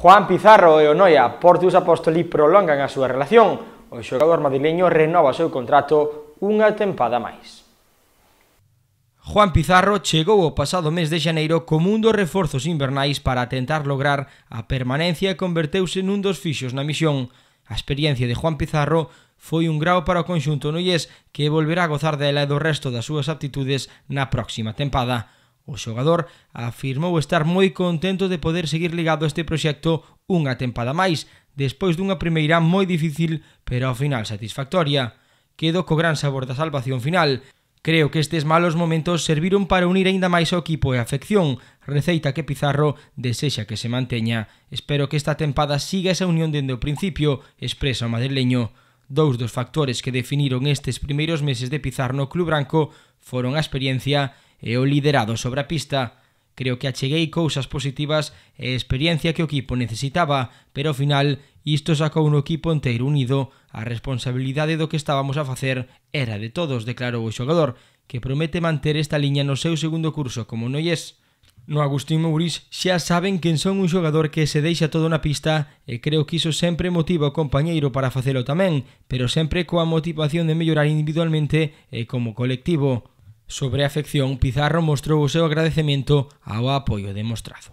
Juan Pizarro e o Noia Portius Apostoli prolongan a súa relación. O xogador madrileño renova o seu contrato unha tempada máis. Juan Pizarro chegou o pasado mes de xaneiro como un dos reforzos invernais para tentar lograr a permanencia e converteuse nun dos fixos na misión. A experiencia de Juan Pizarro foi un grau para o conxunto noies que volverá a gozar dela e do resto das súas aptitudes na próxima tempada. O xogador afirmou estar moi contento de poder seguir ligado a este proxecto unha tempada máis, despois dunha primeira moi difícil, pero ao final satisfactoria. Quedo co gran sabor da salvación final. Creo que estes malos momentos serviron para unir aínda máis ao equipo e a afección, receita que Pizarro desexa que se manteña. Espero que esta tempada siga esa unión dende o principio, expresa o madrileño. Dous dos factores que definiron estes primeiros meses de Pizarro no Club Branco foron a experiencia e e o liderado sobre a pista. Creo que acheguei cousas positivas e experiencia que o equipo necesitaba, pero ao final isto sacou un equipo enteiro unido. A responsabilidade do que estábamos a facer era de todos, declarou o xogador, que promete manter esta liña no seu segundo curso como noies. No Agustín Mouris xa saben quen son un xogador que se deixa todo na pista e creo que iso sempre motiva o compañeiro para facelo tamén, pero sempre coa motivación de mellorar individualmente e como colectivo. Sobre a afección, Pizarro mostrou o seu agradecemento ao apoio demostrado.